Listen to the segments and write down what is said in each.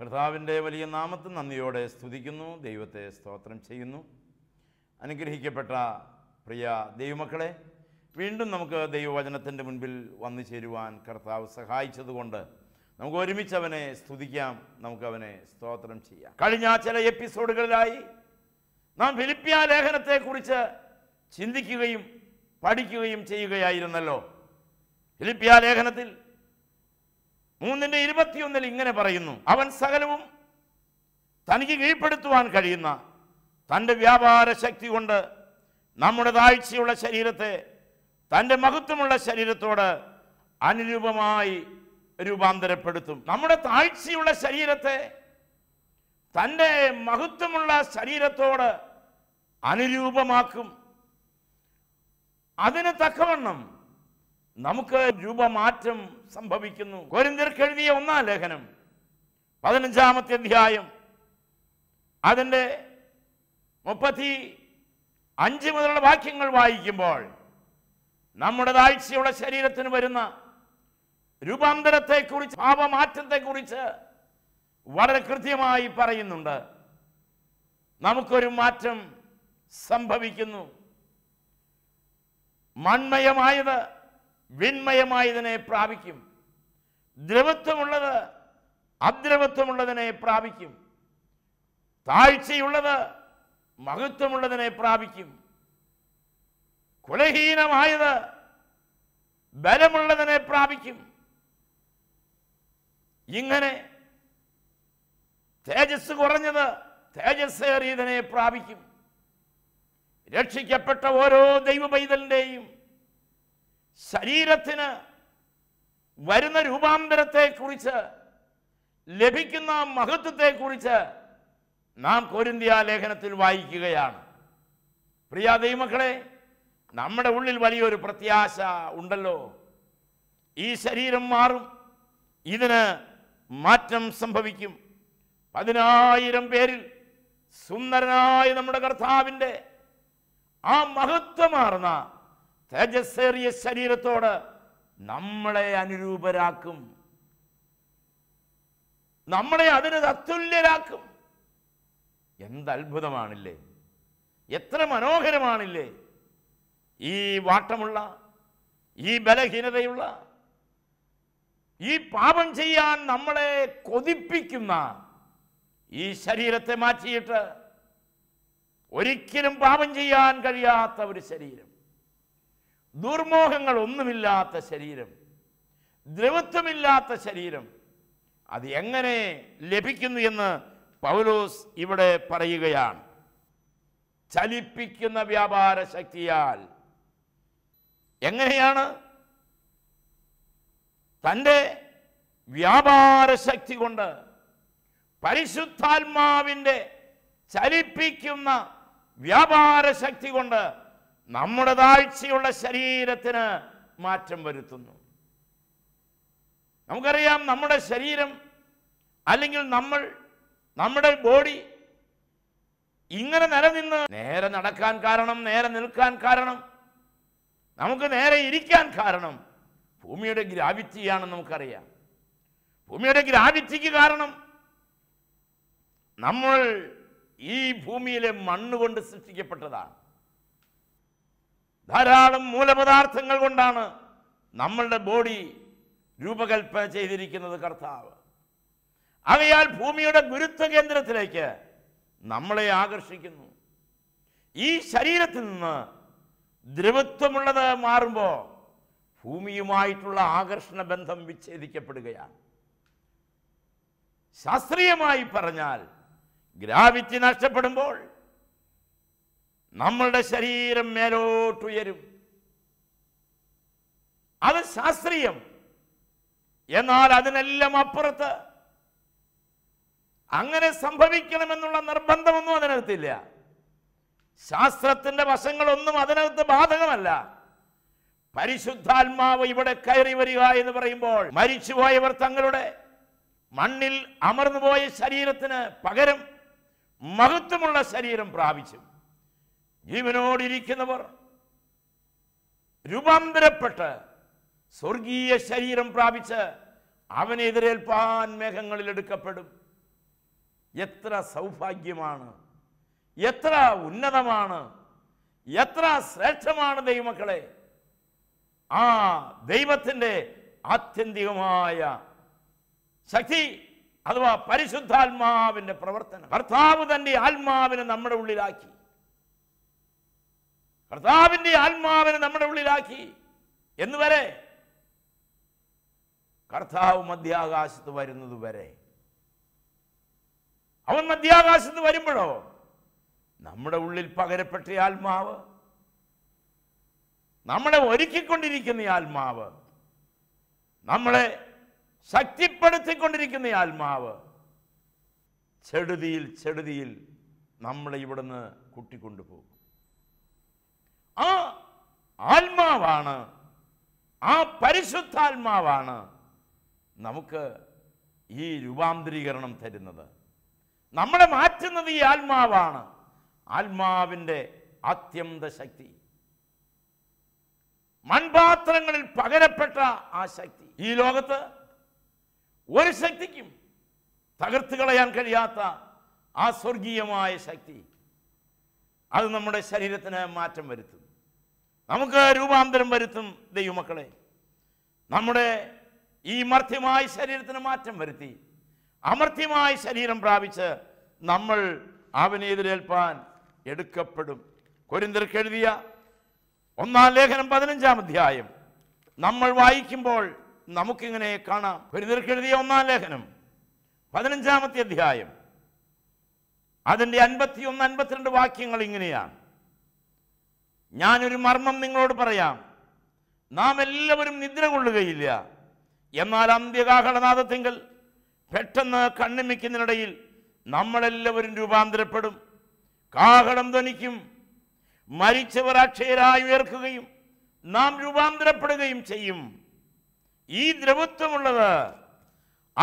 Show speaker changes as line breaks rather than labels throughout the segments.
കർത്താവിൻ്റെ വലിയ നാമത്തിൽ നന്ദിയോടെ സ്തുതിക്കുന്നു ദൈവത്തെ സ്തോത്രം ചെയ്യുന്നു അനുഗ്രഹിക്കപ്പെട്ട പ്രിയ ദൈവമക്കളെ വീണ്ടും നമുക്ക് ദൈവവചനത്തിൻ്റെ മുൻപിൽ വന്നു ചേരുവാൻ കർത്താവ് സഹായിച്ചതുകൊണ്ട് നമുക്ക് ഒരുമിച്ച് അവനെ സ്തുതിക്കാം നമുക്ക് അവനെ സ്തോത്രം ചെയ്യാം കഴിഞ്ഞ ചില എപ്പിസോഡുകളിലായി നാം ഫിലിപ്പിയ ലേഖനത്തെക്കുറിച്ച് ചിന്തിക്കുകയും പഠിക്കുകയും ചെയ്യുകയായിരുന്നല്ലോ ഫിലിപ്പിയ ലേഖനത്തിൽ മൂന്നിന്റെ ഇരുപത്തിയൊന്നിൽ ഇങ്ങനെ പറയുന്നു അവൻ സകലവും തനിക്ക് കീഴ്പ്പെടുത്തുവാൻ കഴിയുന്ന തൻ്റെ വ്യാപാര ശക്തി കൊണ്ട് നമ്മുടെ താഴ്ചയുള്ള ശരീരത്തെ തൻ്റെ മഹത്വമുള്ള ശരീരത്തോട് അനുരൂപമായി രൂപാന്തരപ്പെടുത്തും നമ്മുടെ താഴ്ചയുള്ള ശരീരത്തെ തൻ്റെ മഹത്വമുള്ള ശരീരത്തോട് അനുരൂപമാക്കും അതിന് തക്കവണ്ണം നമുക്ക് രൂപമാറ്റം സംഭവിക്കുന്നു കോരിന്തിർക്കെഴുതിയ ഒന്നാം ലേഖനം പതിനഞ്ചാമത്തെ അധ്യായം അതിൻ്റെ മുപ്പത്തി അഞ്ച് മുതലുള്ള വാക്യങ്ങൾ വായിക്കുമ്പോൾ നമ്മുടെ താഴ്ചയുള്ള ശരീരത്തിന് വരുന്ന രൂപാന്തരത്തെക്കുറിച്ച് ഭാവമാറ്റത്തെക്കുറിച്ച് വളരെ കൃത്യമായി പറയുന്നുണ്ട് നമുക്കൊരു മാറ്റം സംഭവിക്കുന്നു മൺമയമായത് വിന്മയമായതിനെ പ്രാപിക്കും ദ്രവത്വമുള്ളത് അദ്രവത്വമുള്ളതിനെ പ്രാപിക്കും താഴ്ചയുള്ളത് മഹത്വമുള്ളതിനെ പ്രാപിക്കും കുലഹീനമായത് ബലമുള്ളതിനെ പ്രാപിക്കും ഇങ്ങനെ തേജസ് കുറഞ്ഞത് തേജസ്സേറിയതിനെ പ്രാപിക്കും രക്ഷിക്കപ്പെട്ട ഓരോ ദൈവ പൈതലിൻ്റെയും ശരീരത്തിന് വരുന്ന രൂപാന്തരത്തെക്കുറിച്ച് ലഭിക്കുന്ന മഹത്വത്തെക്കുറിച്ച് നാം കോരിന്തിയ ലേഖനത്തിൽ വായിക്കുകയാണ് പ്രിയ ദൈവമക്കളെ നമ്മുടെ ഉള്ളിൽ വലിയൊരു പ്രത്യാശ ഉണ്ടല്ലോ ഈ ശരീരം മാറും ഇതിന് മാറ്റം സംഭവിക്കും പതിനായിരം പേരിൽ സുന്ദരനായ നമ്മുടെ കർത്താവിൻ്റെ ആ മഹത്വമാർന്ന തേജസ്സേറിയ ശരീരത്തോട് നമ്മളെ അനുരൂപരാക്കും നമ്മളെ അതിന് തത്തുല്യരാക്കും എന്തത്ഭുതമാണില്ലേ എത്ര മനോഹരമാണില്ലേ ഈ വാട്ടമുള്ള ഈ ബലഹീനതയുള്ള ഈ പാപം ചെയ്യാൻ നമ്മളെ കൊതിപ്പിക്കുന്ന ഈ ശരീരത്തെ മാറ്റിയിട്ട് ഒരിക്കലും പാപം ചെയ്യാൻ കഴിയാത്ത ഒരു ശരീരം ദുർമോഹങ്ങൾ ഒന്നുമില്ലാത്ത ശരീരം ദ്രവത്വമില്ലാത്ത ശരീരം അത് എങ്ങനെ ലഭിക്കുന്നു എന്ന് പൗലോസ് ഇവിടെ പറയുകയാണ് ചലിപ്പിക്കുന്ന വ്യാപാര ശക്തിയാൽ എങ്ങനെയാണ് തൻ്റെ വ്യാപാര ശക്തി കൊണ്ട് പരിശുദ്ധാത്മാവിൻ്റെ ചലിപ്പിക്കുന്ന വ്യാപാര ശക്തി കൊണ്ട് നമ്മുടെ താഴ്ചയുള്ള ശരീരത്തിന് മാറ്റം വരുത്തുന്നു നമുക്കറിയാം നമ്മുടെ ശരീരം അല്ലെങ്കിൽ നമ്മൾ നമ്മുടെ ബോഡി ഇങ്ങനെ നിലനിന്ന് നേരെ നടക്കാൻ കാരണം നേരെ നിൽക്കാൻ കാരണം നമുക്ക് നേരെ ഇരിക്കാൻ കാരണം ഭൂമിയുടെ ഗ്രാവിറ്റിയാണ് നമുക്കറിയാം ഭൂമിയുടെ ഗ്രാവിറ്റിക്ക് കാരണം നമ്മൾ ഈ ഭൂമിയിലെ മണ്ണ് കൊണ്ട് സൃഷ്ടിക്കപ്പെട്ടതാണ് ധാരാളം മൂലപദാർത്ഥങ്ങൾ കൊണ്ടാണ് നമ്മളുടെ ബോഡി രൂപകൽപ്പന ചെയ്തിരിക്കുന്നത് കർത്താവ് അവയാൽ ഭൂമിയുടെ ഗുരുത്വ കേന്ദ്രത്തിലേക്ക് നമ്മളെ ആകർഷിക്കുന്നു ഈ ശരീരത്തിൽ നിന്ന് ദ്രവത്വമുള്ളത് മാറുമ്പോൾ ഭൂമിയുമായിട്ടുള്ള ആകർഷണ ബന്ധം വിച്ഛേദിക്കപ്പെടുകയാണ് ശാസ്ത്രീയമായി പറഞ്ഞാൽ ഗ്രാവിറ്റി നഷ്ടപ്പെടുമ്പോൾ നമ്മളുടെ ശരീരം മേലോട്ടുയരും അത് ശാസ്ത്രീയം എന്നാൽ അതിനെല്ലാം അപ്പുറത്ത് അങ്ങനെ സംഭവിക്കണമെന്നുള്ള നിർബന്ധമൊന്നും അതിനകത്തില്ല ശാസ്ത്രത്തിന്റെ വശങ്ങളൊന്നും അതിനകത്ത് ബാധകമല്ല പരിശുദ്ധാത്മാവ് ഇവിടെ കയറി വരിക എന്ന് പറയുമ്പോൾ മരിച്ചുപോയവർ തങ്ങളുടെ മണ്ണിൽ അമർന്നുപോയ ശരീരത്തിന് പകരം മഹത്വമുള്ള ശരീരം പ്രാപിച്ചു ജീവനോടിരിക്കുന്നവർ രൂപാന്തരപ്പെട്ട് സ്വർഗീയ ശരീരം പ്രാപിച്ച് അവനെതിരേൽപ്പാൻ മേഘങ്ങളിൽ എടുക്കപ്പെടും എത്ര സൗഭാഗ്യമാണ് എത്ര ഉന്നതമാണ് എത്ര ശ്രേഷ്ഠമാണ് ദൈവമക്കളെ ആ ദൈവത്തിൻ്റെ ആത്യന്തികമായ ശക്തി അഥവാ പരിശുദ്ധാത്മാവിൻ്റെ പ്രവർത്തനം ഭർത്താവ് തൻ്റെ ആത്മാവിനെ നമ്മുടെ ഉള്ളിലാക്കി കർത്താവിൻ്റെ ആത്മാവിനെ നമ്മുടെ ഉള്ളിലാക്കി എന്ന് വരെ കർത്താവ് മധ്യാകാശത്ത് വരുന്നത് വരെ അവൻ മധ്യാകാശത്ത് വരുമ്പോഴോ നമ്മുടെ ഉള്ളിൽ പകരപ്പെട്ട ആത്മാവ് നമ്മളെ ഒരുക്കിക്കൊണ്ടിരിക്കുന്ന ആത്മാവ് നമ്മളെ ശക്തിപ്പെടുത്തിക്കൊണ്ടിരിക്കുന്ന ആത്മാവ് ചെടുതിയിൽ ചെടുതിയിൽ നമ്മളെ ഇവിടുന്ന് കുട്ടിക്കൊണ്ടുപോകും ആത്മാവാണ് ആ പരിശുദ്ധാത്മാവാണ് നമുക്ക് ഈ രൂപാന്തരീകരണം തരുന്നത് നമ്മളെ മാറ്റുന്നത് ഈ ആത്മാവാണ് ആത്മാവിൻ്റെ അത്യന്ത ശക്തി മൺപാത്രങ്ങളിൽ പകരപ്പെട്ട ആ ശക്തി ഈ ലോകത്ത് ഒരു ശക്തിക്കും തകർത്ത് കളയാൻ കഴിയാത്ത ആ സ്വർഗീയമായ ശക്തി അത് നമ്മുടെ ശരീരത്തിന് മാറ്റം വരുത്തും നമുക്ക് രൂപാന്തരം വരുത്തും ദൈവമക്കളെ നമ്മുടെ ഈ മർത്യമായ ശരീരത്തിന് മാറ്റം വരുത്തി അമർത്യമായ ശരീരം പ്രാപിച്ച് നമ്മൾ അവനെ എതിരേൽപ്പാൻ എടുക്കപ്പെടും കൊരിന്തർക്ക് എഴുതിയ ഒന്നാം ലേഖനം പതിനഞ്ചാം അധ്യായം നമ്മൾ വായിക്കുമ്പോൾ നമുക്കിങ്ങനെ കാണാം കൊരിന്തർക്ക് എഴുതിയ ഒന്നാം ലേഖനം പതിനഞ്ചാമത്തെ അധ്യായം അതിൻ്റെ അൻപത്തി ഒന്ന് അൻപത്തിരണ്ട് വാക്യങ്ങൾ ഇങ്ങനെയാണ് ഞാനൊരു മർമ്മം നിങ്ങളോട് പറയാം നാം എല്ലാവരും നിദ്ര കൊള്ളുകയില്ല എന്നാൽ അന്ത്യകാഹളനാഥത്തിങ്കൽ പെട്ടെന്ന് കണ്ണിമിക്കുന്നതിനിടയിൽ നമ്മളെല്ലാവരും രൂപാന്തരപ്പെടും കാഹളം ധനിക്കും മരിച്ചവർ അക്ഷയരായി ഉയർക്കുകയും നാം രൂപാന്തരപ്പെടുകയും ചെയ്യും ഈ ദ്രവത്വമുള്ളത്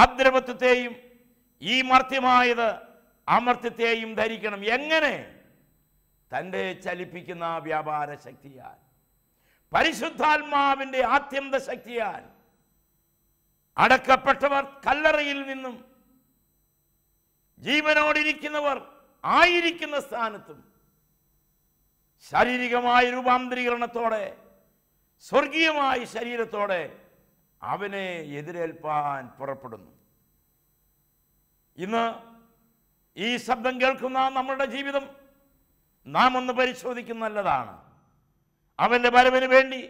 അദ്രവത്വത്തെയും ഈ മർത്യമായത് അമർത്യത്തെയും ധരിക്കണം എങ്ങനെ തൻ്റെ ചലിപ്പിക്കുന്ന വ്യാപാര ശക്തിയാൽ പരിശുദ്ധാത്മാവിൻ്റെ ആത്യന്ത ശക്തിയാൽ അടക്കപ്പെട്ടവർ കല്ലറയിൽ നിന്നും ജീവനോടിരിക്കുന്നവർ ആയിരിക്കുന്ന സ്ഥാനത്തും ശാരീരികമായ രൂപാന്തരീകരണത്തോടെ സ്വർഗീയമായ ശരീരത്തോടെ അവനെ എതിരേൽപ്പാൻ പുറപ്പെടുന്നു ഇന്ന് ഈ ശബ്ദം കേൾക്കുന്ന നമ്മളുടെ ജീവിതം നാം ഒന്ന് നല്ലതാണ് അവൻ്റെ വരവിന് വേണ്ടി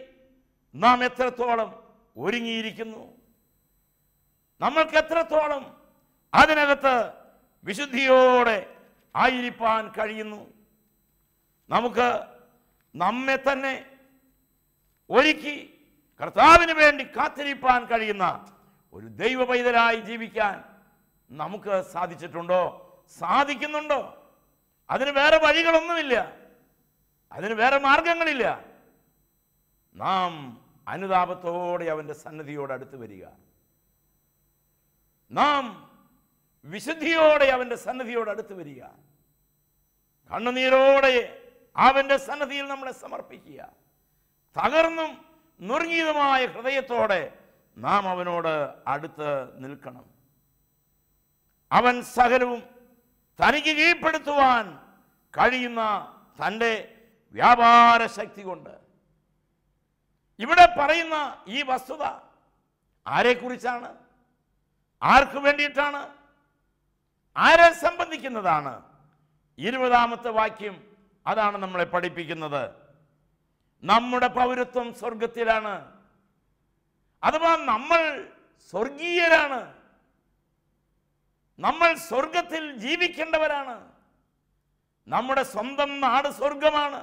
നാം എത്രത്തോളം ഒരുങ്ങിയിരിക്കുന്നു നമ്മൾക്ക് എത്രത്തോളം അതിനകത്ത് വിശുദ്ധിയോടെ ആയിരിക്കാൻ കഴിയുന്നു നമുക്ക് നമ്മെ തന്നെ ഒരുക്കി കർത്താവിന് വേണ്ടി കാത്തിരിപ്പാൻ കഴിയുന്ന ഒരു ദൈവ പൈതലായി ജീവിക്കാൻ നമുക്ക് സാധിച്ചിട്ടുണ്ടോ സാധിക്കുന്നുണ്ടോ അതിന് വേറെ വഴികളൊന്നുമില്ല അതിന് വേറെ മാർഗങ്ങളില്ല നാം അനുതാപത്തോടെ അവൻ്റെ സന്നദ്ധിയോട് അടുത്ത് വരിക നാം വിശുദ്ധിയോടെ അവൻ്റെ സന്നദ്ധിയോട് അടുത്ത് വരിക കണ്ണുനീരോടെ അവൻ്റെ സന്നദ്ധിയിൽ നമ്മളെ സമർപ്പിക്കുക തകർന്നും നുറുങ്ങിയതുമായ ഹൃദയത്തോടെ നാം അവനോട് അടുത്ത് നിൽക്കണം അവൻ സകലവും തനിക്ക് കീഴ്പ്പെടുത്തുവാൻ കഴിയുന്ന തൻ്റെ വ്യാപാര ശക്തി കൊണ്ട് ഇവിടെ പറയുന്ന ഈ വസ്തുത ആരെക്കുറിച്ചാണ് ആർക്ക് വേണ്ടിയിട്ടാണ് ആരെ സംബന്ധിക്കുന്നതാണ് ഇരുപതാമത്തെ വാക്യം അതാണ് നമ്മളെ പഠിപ്പിക്കുന്നത് നമ്മുടെ പൗരത്വം സ്വർഗത്തിലാണ് അഥവാ നമ്മൾ സ്വർഗീയരാണ് നമ്മൾ സ്വർഗത്തിൽ ജീവിക്കേണ്ടവരാണ് നമ്മുടെ സ്വന്തം നാട് സ്വർഗമാണ്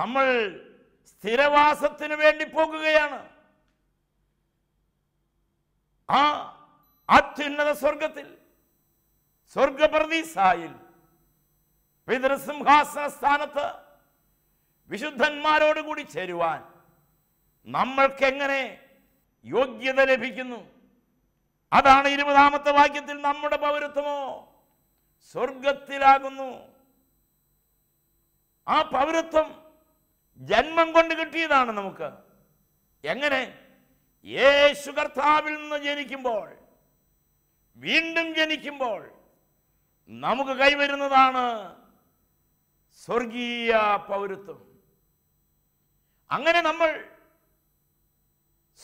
നമ്മൾ സ്ഥിരവാസത്തിന് വേണ്ടി പോകുകയാണ് ആ അത്യുന്നത സ്വർഗത്തിൽ സ്വർഗപ്രതീസായിൽ പിതൃസിംഹാസന സ്ഥാനത്ത് വിശുദ്ധന്മാരോടുകൂടി ചേരുവാൻ നമ്മൾക്കെങ്ങനെ യോഗ്യത ലഭിക്കുന്നു അതാണ് ഇരുപതാമത്തെ വാക്യത്തിൽ നമ്മുടെ പൗരത്വമോ സ്വർഗത്തിലാകുന്നു ആ പൗരത്വം ജന്മം കൊണ്ട് കിട്ടിയതാണ് നമുക്ക് എങ്ങനെ യേശു കർത്താവിൽ നിന്ന് ജനിക്കുമ്പോൾ വീണ്ടും ജനിക്കുമ്പോൾ നമുക്ക് കൈവരുന്നതാണ് സ്വർഗീയ പൗരത്വം അങ്ങനെ നമ്മൾ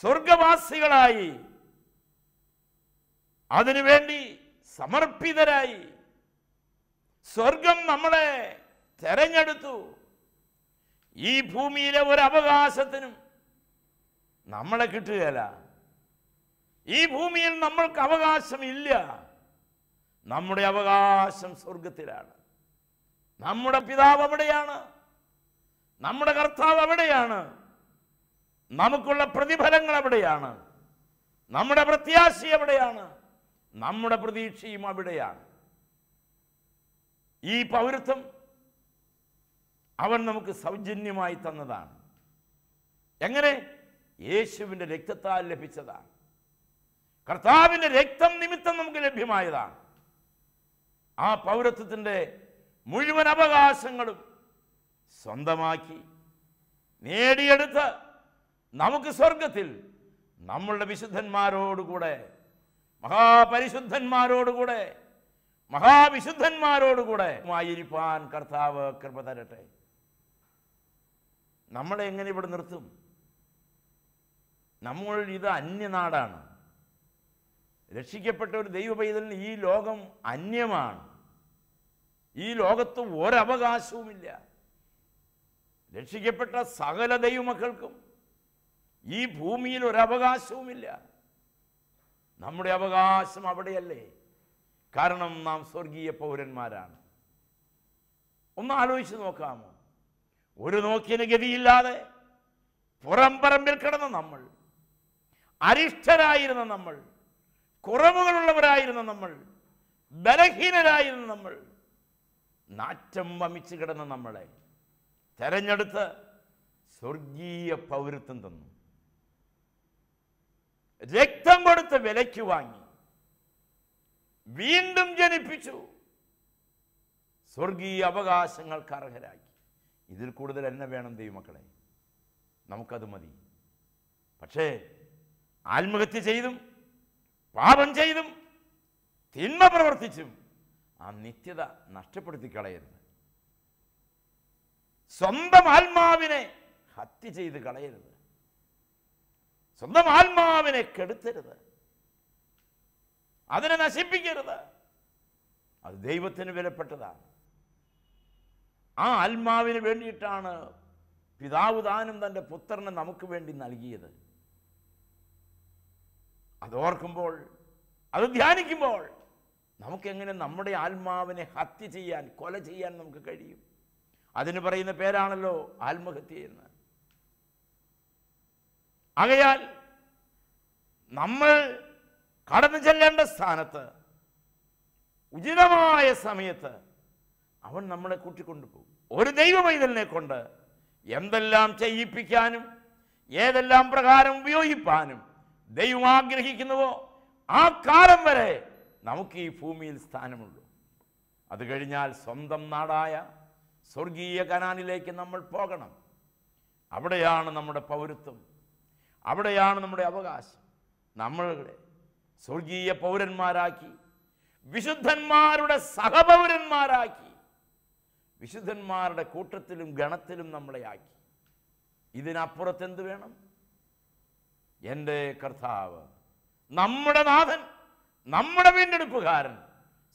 സ്വർഗവാസികളായി അതിനുവേണ്ടി സമർപ്പിതരായി സ്വർഗം നമ്മളെ തെരഞ്ഞെടുത്തു ഈ ഭൂമിയിലെ ഒരു അവകാശത്തിനും നമ്മളെ കിട്ടുകയല്ല ഈ ഭൂമിയിൽ നമ്മൾക്ക് അവകാശമില്ല നമ്മുടെ അവകാശം സ്വർഗത്തിലാണ് നമ്മുടെ പിതാവ് അവിടെയാണ് നമ്മുടെ കർത്താവ് അവിടെയാണ് നമുക്കുള്ള പ്രതിഫലങ്ങൾ അവിടെയാണ് നമ്മുടെ പ്രത്യാശ എവിടെയാണ് നമ്മുടെ പ്രതീക്ഷയും അവിടെയാണ് ഈ പൗരത്വം അവൻ നമുക്ക് സൗജന്യമായി തന്നതാണ് എങ്ങനെ യേശുവിൻ്റെ രക്തത്താൽ ലഭിച്ചതാണ് കർത്താവിൻ്റെ രക്തം നിമിത്തം നമുക്ക് ലഭ്യമായതാണ് ആ പൗരത്വത്തിൻ്റെ മുഴുവൻ അവകാശങ്ങളും സ്വന്തമാക്കി നേടിയെടുത്ത് നമുക്ക് സ്വർഗത്തിൽ നമ്മളുടെ വിശുദ്ധന്മാരോടുകൂടെ മഹാപരിശുദ്ധന്മാരോടുകൂടെ മഹാവിശുദ്ധന്മാരോടുകൂടെ ആയിരിപ്പാൻ കർത്താവ് കൃപ തരട്ടെ നമ്മളെ എങ്ങനെ ഇവിടെ നിർത്തും നമ്മൾ ഇത് അന്യനാടാണ് രക്ഷിക്കപ്പെട്ട ഒരു ദൈവ പൈതലിന് ഈ ലോകം അന്യമാണ് ഈ ലോകത്ത് ഒരവകാശവുമില്ല രക്ഷിക്കപ്പെട്ട സകല ദൈവമക്കൾക്കും ഈ ഭൂമിയിൽ ഒരവകാശവുമില്ല നമ്മുടെ അവകാശം അവിടെയല്ലേ കാരണം നാം സ്വർഗീയ പൗരന്മാരാണ് ഒന്ന് ആലോചിച്ച് നോക്കാമോ ഒരു നോക്കിയതിന് ഗതിയില്ലാതെ പുറംപറമ്പിൽ കിടന്ന നമ്മൾ അരിഷ്ടരായിരുന്ന നമ്മൾ കുറവുകളുള്ളവരായിരുന്ന നമ്മൾ ബലഹീനരായിരുന്ന നമ്മൾ നാറ്റം വമിച്ചു കിടന്ന നമ്മളെ തെരഞ്ഞെടുത്ത് സ്വർഗീയ പൗരത്വം തന്നു രക്തം കൊടുത്ത് വിലയ്ക്ക് വാങ്ങി വീണ്ടും ജനിപ്പിച്ചു സ്വർഗീയ അവകാശങ്ങൾക്ക് അർഹരാക്കി ഇതിൽ കൂടുതൽ എന്നെ വേണം ദൈവമക്കളെ നമുക്കത് മതി പക്ഷേ ആത്മഹത്യ ചെയ്തും പാപം ചെയ്തും തിന്മ പ്രവർത്തിച്ചും ആ നിത്യത നഷ്ടപ്പെടുത്തി കളയരുത് സ്വന്തം ആത്മാവിനെ ഹത്യ ചെയ്ത് കളയരുത് സ്വന്തം ആത്മാവിനെ കെടുത്തരുത് അതിനെ നശിപ്പിക്കരുത് അത് ദൈവത്തിന് വിലപ്പെട്ടതാണ് ആ ആത്മാവിന് വേണ്ടിയിട്ടാണ് പിതാവ് താനും തൻ്റെ പുത്രനെ നമുക്ക് വേണ്ടി നൽകിയത് അതോർക്കുമ്പോൾ അത് ധ്യാനിക്കുമ്പോൾ നമുക്കെങ്ങനെ നമ്മുടെ ആത്മാവിനെ ഹത്യ ചെയ്യാൻ കൊല ചെയ്യാൻ നമുക്ക് കഴിയും അതിന് പറയുന്ന പേരാണല്ലോ ആത്മഹത്യ എന്ന് ആകയാൽ നമ്മൾ കടന്നു ചെല്ലേണ്ട സ്ഥാനത്ത് ഉചിതമായ സമയത്ത് അവൻ നമ്മളെ കൂട്ടിക്കൊണ്ടുപോകും ഒരു ദൈവമൈതലിനെ കൊണ്ട് എന്തെല്ലാം ചെയ്യിപ്പിക്കാനും ഏതെല്ലാം പ്രകാരം ഉപയോഗിപ്പാനും ദൈവം ആഗ്രഹിക്കുന്നുവോ ആ കാലം വരെ നമുക്ക് ഈ ഭൂമിയിൽ സ്ഥാനമുള്ളൂ അത് കഴിഞ്ഞാൽ സ്വന്തം നാടായ സ്വർഗീയ കനാനിലേക്ക് നമ്മൾ പോകണം അവിടെയാണ് നമ്മുടെ പൗരത്വം അവിടെയാണ് നമ്മുടെ അവകാശം നമ്മളെ സ്വർഗീയ പൗരന്മാരാക്കി വിശുദ്ധന്മാരുടെ സഹപൗരന്മാരാക്കി വിശുദ്ധന്മാരുടെ കൂട്ടത്തിലും ഗണത്തിലും നമ്മളെ ആക്കി ഇതിനപ്പുറത്ത് എന്ത് വേണം എൻ്റെ കർത്താവ് നമ്മുടെ നാഥൻ നമ്മുടെ വീണ്ടെടുപ്പുകാരൻ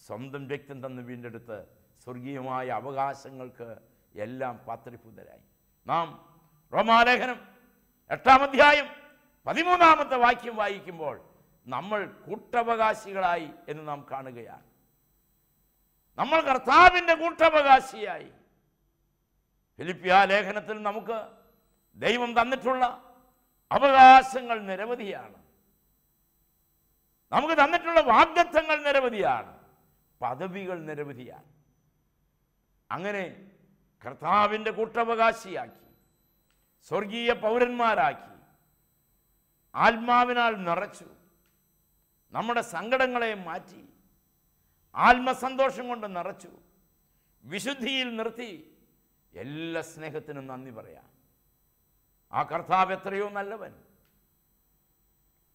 സ്വന്തം രക്തം തന്ന് വീണ്ടെടുത്ത് സ്വർഗീയമായ അവകാശങ്ങൾക്ക് എല്ലാം പാത്രിപുതരായി നാം റോമാലേഖനം എട്ടാം അധ്യായം പതിമൂന്നാമത്തെ വാക്യം വായിക്കുമ്പോൾ നമ്മൾ കൂട്ടവകാശികളായി എന്ന് നാം കാണുകയാണ് നമ്മൾ കർത്താവിൻ്റെ കൂട്ടവകാശിയായി ഫിലിപ്പിയ ലേഖനത്തിൽ നമുക്ക് ദൈവം തന്നിട്ടുള്ള അവകാശങ്ങൾ നിരവധിയാണ് നമുക്ക് തന്നിട്ടുള്ള വാഗ്ദത്വങ്ങൾ നിരവധിയാണ് പദവികൾ നിരവധിയാണ് അങ്ങനെ കർത്താവിൻ്റെ കൂട്ടവകാശിയാക്കി സ്വർഗീയ പൗരന്മാരാക്കി ആത്മാവിനാൽ നിറച്ചു നമ്മുടെ സങ്കടങ്ങളെ മാറ്റി ആത്മസന്തോഷം കൊണ്ട് നിറച്ചു വിശുദ്ധിയിൽ നിർത്തി എല്ലാ സ്നേഹത്തിനും നന്ദി പറയാം ആ കർത്താവ് എത്രയോ നല്ലവൻ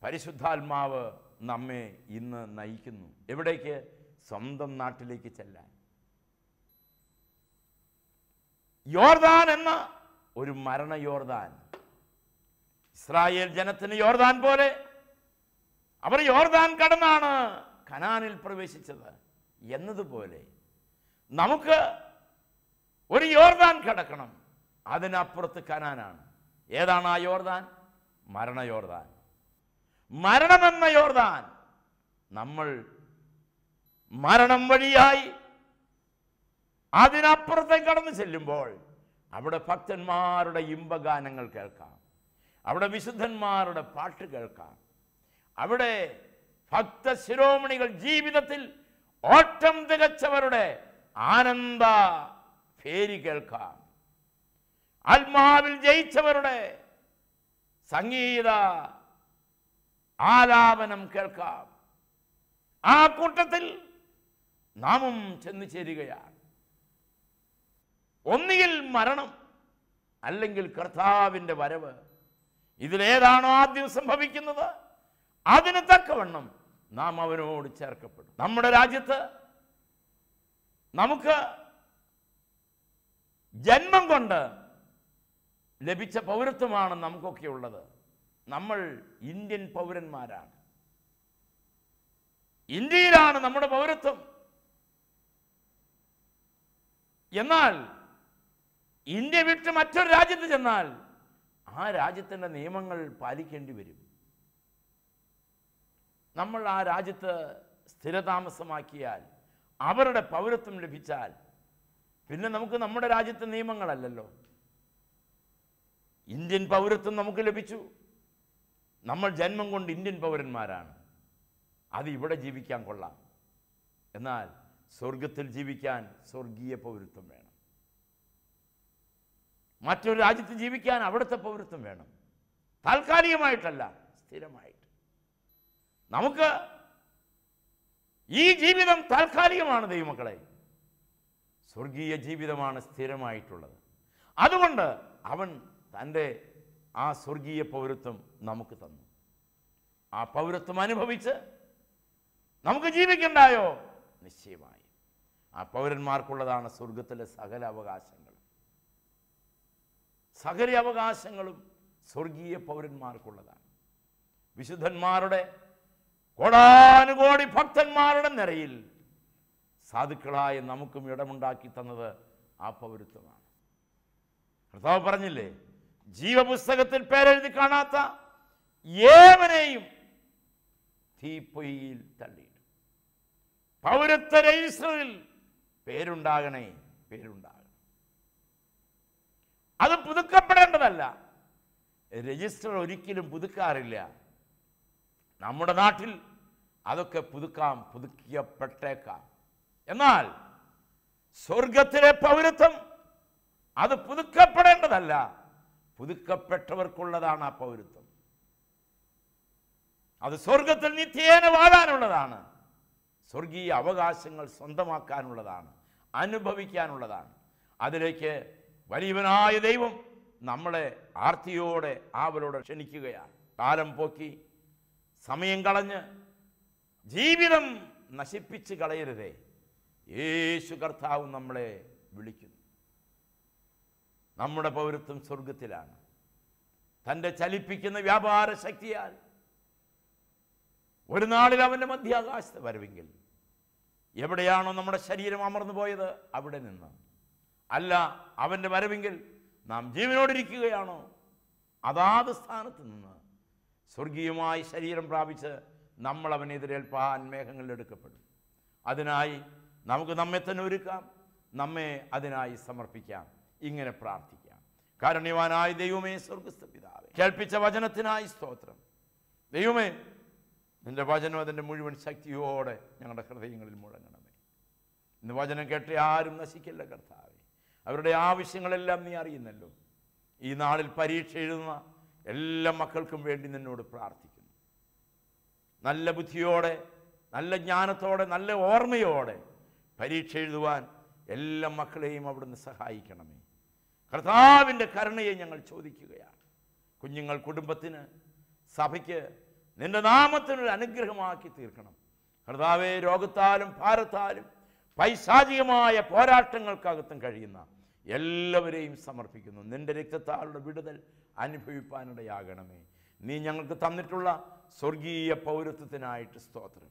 പരിശുദ്ധാത്മാവ് നമ്മെ ഇന്ന് നയിക്കുന്നു എവിടേക്ക് സ്വന്തം നാട്ടിലേക്ക് ചെല്ലാൻ യോർദാൻ എന്ന ഒരു മരണ യോർദാൻ ഇസ്രായേൽ ജനത്തിന് യോർദാൻ പോലെ അവർ യോർദാൻ കടന്നാണ് കനാനിൽ പ്രവേശിച്ചത് എന്നതുപോലെ നമുക്ക് ഒരു യോർദാൻ കടക്കണം അതിനപ്പുറത്ത് കനാനാണ് ഏതാണ് ആ യോർദാൻ മരണ യോർദാൻ മരണമെന്ന യോർദാൻ നമ്മൾ മരണം വഴിയായി അതിനപ്പുറത്തേക്ക് കടന്നു ചെല്ലുമ്പോൾ അവിടെ ഭക്തന്മാരുടെ ഇമ്പഗാനങ്ങൾ കേൾക്കാം അവിടെ വിശുദ്ധന്മാരുടെ പാട്ട് കേൾക്കാം അവിടെ ഭക്ത ശിരോമണികൾ ജീവിതത്തിൽ ഓട്ടം തികച്ചവരുടെ ആനന്ദ ഫേരി കേൾക്കാം ആത്മാവിൽ ജയിച്ചവരുടെ സംഗീത ആലാപനം കേൾക്കാം ആ കൂട്ടത്തിൽ നാമും ചെന്നു ചേരുകയാണ് ഒന്നുകിൽ മരണം അല്ലെങ്കിൽ കർത്താവിൻ്റെ വരവ് ഇതിലേതാണോ ആദ്യം സംഭവിക്കുന്നത് അതിന് തക്കവണ്ണം നാം അവനോട് ചേർക്കപ്പെടും നമ്മുടെ രാജ്യത്ത് നമുക്ക് ജന്മം കൊണ്ട് ലഭിച്ച പൗരത്വമാണ് നമുക്കൊക്കെ ഉള്ളത് നമ്മൾ ഇന്ത്യൻ പൗരന്മാരാണ് ഇന്ത്യയിലാണ് നമ്മുടെ പൗരത്വം എന്നാൽ ഇന്ത്യ വിട്ട് മറ്റൊരു രാജ്യത്ത് ചെന്നാൽ ആ രാജ്യത്തിൻ്റെ നിയമങ്ങൾ പാലിക്കേണ്ടി വരും നമ്മൾ ആ രാജ്യത്ത് സ്ഥിരതാമസമാക്കിയാൽ അവരുടെ പൗരത്വം ലഭിച്ചാൽ പിന്നെ നമുക്ക് നമ്മുടെ രാജ്യത്തെ നിയമങ്ങളല്ലല്ലോ ഇന്ത്യൻ പൗരത്വം നമുക്ക് ലഭിച്ചു നമ്മൾ ജന്മം കൊണ്ട് ഇന്ത്യൻ പൗരന്മാരാണ് അത് ഇവിടെ ജീവിക്കാൻ കൊള്ളാം എന്നാൽ സ്വർഗത്തിൽ ജീവിക്കാൻ സ്വർഗീയ പൗരത്വം വേണം മറ്റൊരു രാജ്യത്ത് ജീവിക്കാൻ അവിടുത്തെ പൗരത്വം വേണം താൽക്കാലികമായിട്ടല്ല സ്ഥിരമായിട്ട് നമുക്ക് ഈ ജീവിതം താൽക്കാലികമാണ് ദൈവമക്കളെ സ്വർഗീയ ജീവിതമാണ് സ്ഥിരമായിട്ടുള്ളത് അതുകൊണ്ട് അവൻ തൻ്റെ ആ സ്വർഗീയ പൗരത്വം നമുക്ക് തന്നു ആ പൗരത്വം അനുഭവിച്ച് നമുക്ക് ജീവിക്കണ്ടായോ നിശ്ചയമായി ആ പൗരന്മാർക്കുള്ളതാണ് സ്വർഗത്തിലെ സകല അവകാശം സകല അവകാശങ്ങളും സ്വർഗീയ പൗരന്മാർക്കുള്ളതാണ് വിശുദ്ധന്മാരുടെ കോടാനുകോടി ഭക്തന്മാരുടെ നിരയിൽ സാധുക്കളായ നമുക്കും ഇടമുണ്ടാക്കി തന്നത് ആ പൗരത്വമാണ് കർത്താവ് പറഞ്ഞില്ലേ ജീവപുസ്തകത്തിൽ പേരെഴുതി കാണാത്ത ഏവനെയും തീപ്പൊയ്യിൽ തള്ളിയിട്ടു പൗരത്വ രജിസ്റ്ററിൽ പേരുണ്ടാകണേ പേരുണ്ടാകണം അത് പുതുക്കപ്പെടേണ്ടതല്ല രജിസ്റ്റർ ഒരിക്കലും പുതുക്കാറില്ല നമ്മുടെ നാട്ടിൽ അതൊക്കെ പുതുക്കാം പുതുക്കിയപ്പെട്ടേക്കാം എന്നാൽ സ്വർഗത്തിലെ പൗരത്വം അത് പുതുക്കപ്പെടേണ്ടതല്ല പുതുക്കപ്പെട്ടവർക്കുള്ളതാണ് ആ പൗരത്വം അത് സ്വർഗത്തിൽ നിത്യേന വാഴാനുള്ളതാണ് സ്വർഗീയ അവകാശങ്ങൾ സ്വന്തമാക്കാനുള്ളതാണ് അനുഭവിക്കാനുള്ളതാണ് അതിലേക്ക് വലിയവനായ ദൈവം നമ്മളെ ആർത്തിയോടെ ആവലോടെ ക്ഷണിക്കുകയാണ് കാലം പോക്കി സമയം കളഞ്ഞ് ജീവിതം നശിപ്പിച്ച് കളയരുതേ യേശു കർത്താവ് നമ്മളെ വിളിക്കുന്നു നമ്മുടെ പൗരത്വം സ്വർഗത്തിലാണ് തൻ്റെ ചലിപ്പിക്കുന്ന വ്യാപാര ശക്തിയാൽ ഒരു നാളിൽ അവൻ്റെ മധ്യാകാശത്ത് വരവെങ്കിൽ എവിടെയാണോ നമ്മുടെ ശരീരം അമർന്നു പോയത് അവിടെ നിന്നാണ് അല്ല അവൻ്റെ വരവെങ്കിൽ നാം ജീവനോടിരിക്കുകയാണോ അതാത് സ്ഥാനത്ത് നിന്ന് സ്വർഗീയമായി ശരീരം പ്രാപിച്ച് നമ്മൾ അവനെതിരേൽപ്പാൻ മേഘങ്ങളിലെടുക്കപ്പെടും അതിനായി നമുക്ക് നമ്മെ തന്നെ ഒരുക്കാം നമ്മെ അതിനായി സമർപ്പിക്കാം ഇങ്ങനെ പ്രാർത്ഥിക്കാം കാരുണ്യവാനായ ദൈവമേ സ്വർഗസ്ഥ പിതാവേ കേൾപ്പിച്ച വചനത്തിനായി സ്തോത്രം ദൈവമേ നിൻ്റെ വചനം അതിൻ്റെ മുഴുവൻ ശക്തിയോടെ ഞങ്ങളുടെ ഹൃദയങ്ങളിൽ മുഴങ്ങണമേ ഇന്ന് വചനം കേട്ട് ആരും നശിക്കില്ല കർത്താവ് അവരുടെ ആവശ്യങ്ങളെല്ലാം നീ അറിയുന്നല്ലോ ഈ നാളിൽ പരീക്ഷ എഴുതുന്ന എല്ലാ മക്കൾക്കും വേണ്ടി നിന്നോട് പ്രാർത്ഥിക്കുന്നു നല്ല ബുദ്ധിയോടെ നല്ല ജ്ഞാനത്തോടെ നല്ല ഓർമ്മയോടെ പരീക്ഷ എഴുതുവാൻ എല്ലാ മക്കളെയും അവിടുന്ന് സഹായിക്കണമേ കർത്താവിൻ്റെ കരുണയെ ഞങ്ങൾ ചോദിക്കുകയാണ് കുഞ്ഞുങ്ങൾ കുടുംബത്തിന് സഭയ്ക്ക് നിന്റെ നാമത്തിനൊരു അനുഗ്രഹമാക്കി തീർക്കണം കർത്താവെ രോഗത്താലും ഭാരത്താലും പൈശാചികമായ പോരാട്ടങ്ങൾക്കകത്തും കഴിയുന്ന എല്ലാവരെയും സമർപ്പിക്കുന്നു നിൻ്റെ രക്തത്താളുടെ വിടുതൽ അനുഭവിപ്പാനിടയാകണമേ നീ ഞങ്ങൾക്ക് തന്നിട്ടുള്ള സ്വർഗീയ പൗരത്വത്തിനായിട്ട് സ്തോത്രം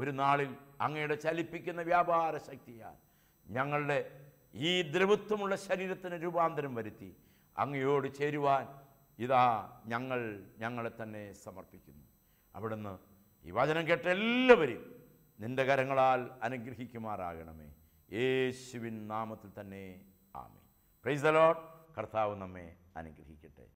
ഒരു നാളിൽ അങ്ങയുടെ ചലിപ്പിക്കുന്ന വ്യാപാര ശക്തിയാൽ ഞങ്ങളുടെ ഈ ദ്രവത്വമുള്ള ശരീരത്തിന് രൂപാന്തരം വരുത്തി അങ്ങയോട് ചേരുവാൻ ഇതാ ഞങ്ങൾ ഞങ്ങളെ തന്നെ സമർപ്പിക്കുന്നു അവിടുന്ന് ഈ വചനം കേട്ട എല്ലാവരും നിന്റെ കരങ്ങളാൽ അനുഗ്രഹിക്കുമാറാകണമേ യേശുവിൻ നാമത്തിൽ തന്നെ Praise the Lord. Karthavu namme